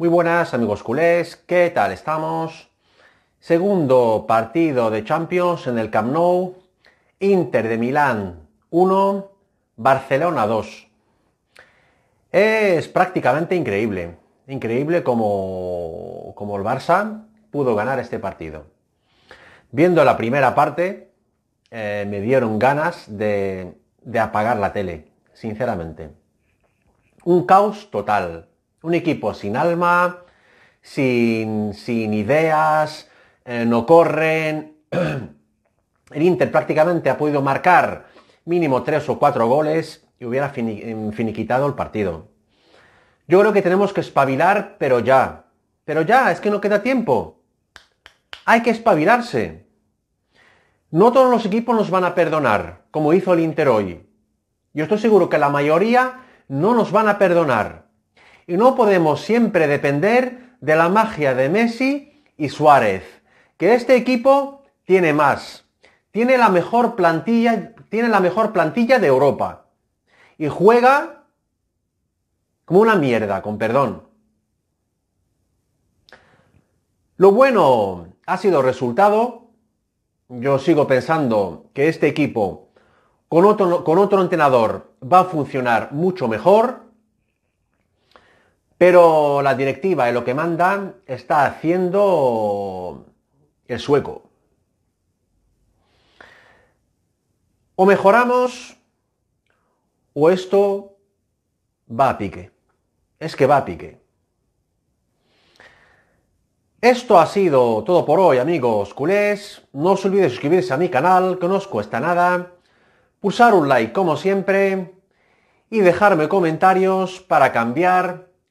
Muy buenas amigos culés, ¿qué tal estamos? Segundo partido de Champions en el Camp Nou, Inter de Milán 1, Barcelona 2. Es prácticamente increíble, increíble como, el Barça pudo ganar este partido. Viendo la primera parte, eh, me dieron ganas de, de apagar la tele, sinceramente. Un caos total un equipo sin alma, sin, ideas, eh, no corren. El Inter prácticamente ha podido marcar mínimo tres o cuatro goles y hubiera em, finiquitado el partido. Yo creo que tenemos que espabilar, pero ya. Pero ya, es que no queda tiempo. Hay que espabilarse. No todos los equipos nos van a perdonar, como hizo el Inter hoy. Yo estoy seguro que la mayoría no nos van a perdonar. Y no podemos siempre depender de la magia de Messi y Suárez, que este equipo tiene más. Tiene la mejor plantilla, tiene la mejor plantilla de Europa. Y juega como una mierda, con perdón. Lo bueno ha sido el resultado. Yo sigo pensando que este equipo con otro, con otro entrenador va a funcionar mucho mejor. Pero la directiva y lo que manda está haciendo el sueco. O mejoramos o esto va a pique. Es que va a pique. Esto ha sido todo por hoy, amigos culés. No os olvidéis suscribirse a mi canal, que no os cuesta nada. Pulsar un like como siempre. Y dejarme comentarios para cambiar